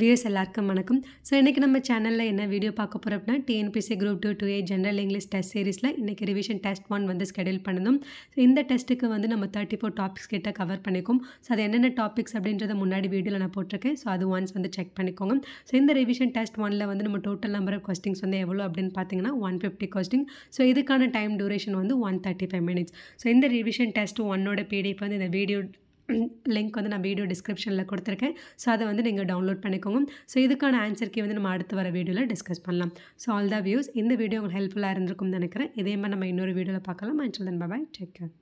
views எல்லாருக்கும் வணக்கம் so இன்றைக்கி நம்ம சேனலில் என்ன வீடியோ பார்க்க போகிறோம் அப்படின்னா TNPSC group two two A general English test சீரிஸில் இன்றைக்கி ரிவிஷன் டெஸ்ட் ஒன் வந்து ஸ்கெடியூல் பண்ணணும் ஸோ இந்த டெஸ்ட்டுக்கு வந்து நம்ம தேர்ட்டி ஃபோர் டாபிக்ஸ் கிட்ட கவர் பண்ணிக்கும் ஸோ அது என்னென்ன டாபிக்ஸ் அப்படின்றத முன்னாடி வீடியோவில் நான் போட்டிருக்கேன் ஸோ அது ஒன்ஸ் வந்து செக் பண்ணிக்கோங்க ஸோ இந்த ரிவிஷன் டெஸ்ட் ஒனில் வந்து நம்ம டோட்டல் நம்பர் ஆஃப் கொஸ்டின்ஸ் வந்து எவ்வளோ அப்படின்னு பார்த்தீங்கன்னா ஒன் ஃபிஃப்டி கொஸ்டின் ஸோ இதுக்கான டைம் டூரேஷன் வந்து one thirty five minutes so இந்த ரிவிஷன் டெஸ்ட் ஒன்னோட பிடிஎஃப் வந்து இந்த வீடியோ லிங்க் வந்து நான் வீடியோ டிஸ்கிரிப்ஷனில் கொடுத்துருக்கேன் ஸோ அதை வந்து நீங்கள் டவுன்லோட் பண்ணிக்கோங்க ஸோ இதுக்கான ஆன்சர்க்கே வந்து நம்ம அடுத்து வர வீடியோவில் டிஸ்கஸ் பண்ணலாம் ஸோ ஆல் த வியூஸ் இந்த வீடியோ உங்களுக்கு ஹெல்ப்ஃபுல்லாக இருந்திருக்கும்னு நினைக்கிறேன் இதே மாதிரி நம்ம இன்னொரு வீடியோவில் பார்க்கலாம் and then bye take care